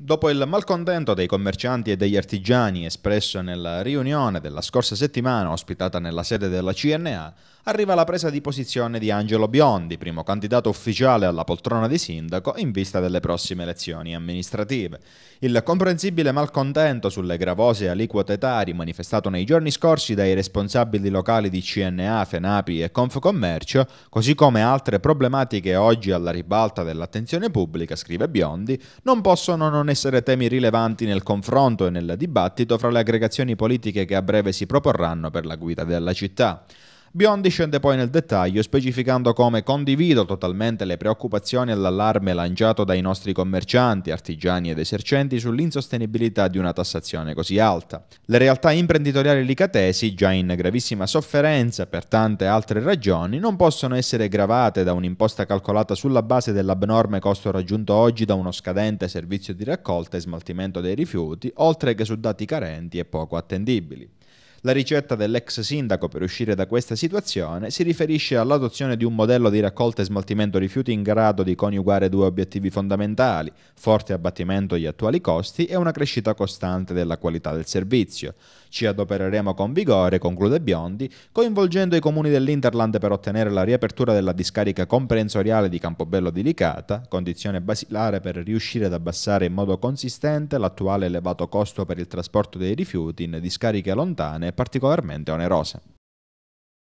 Dopo il malcontento dei commercianti e degli artigiani espresso nella riunione della scorsa settimana ospitata nella sede della CNA, arriva la presa di posizione di Angelo Biondi, primo candidato ufficiale alla poltrona di sindaco in vista delle prossime elezioni amministrative. Il comprensibile malcontento sulle gravose aliquote tari manifestato nei giorni scorsi dai responsabili locali di CNA, Fenapi e Confcommercio, così come altre problematiche oggi alla ribalta dell'attenzione pubblica, scrive Biondi, non possono non non essere temi rilevanti nel confronto e nel dibattito fra le aggregazioni politiche che a breve si proporranno per la guida della città. Biondi scende poi nel dettaglio specificando come condivido totalmente le preoccupazioni e l'allarme lanciato dai nostri commercianti, artigiani ed esercenti sull'insostenibilità di una tassazione così alta. Le realtà imprenditoriali licatesi, già in gravissima sofferenza per tante altre ragioni, non possono essere gravate da un'imposta calcolata sulla base dell'abnorme costo raggiunto oggi da uno scadente servizio di raccolta e smaltimento dei rifiuti, oltre che su dati carenti e poco attendibili. La ricetta dell'ex sindaco per uscire da questa situazione si riferisce all'adozione di un modello di raccolta e smaltimento rifiuti in grado di coniugare due obiettivi fondamentali, forte abbattimento degli attuali costi e una crescita costante della qualità del servizio. Ci adopereremo con vigore, conclude Biondi, coinvolgendo i comuni dell'Interland per ottenere la riapertura della discarica comprensoriale di Campobello di Licata, condizione basilare per riuscire ad abbassare in modo consistente l'attuale elevato costo per il trasporto dei rifiuti in discariche lontane particolarmente onerose.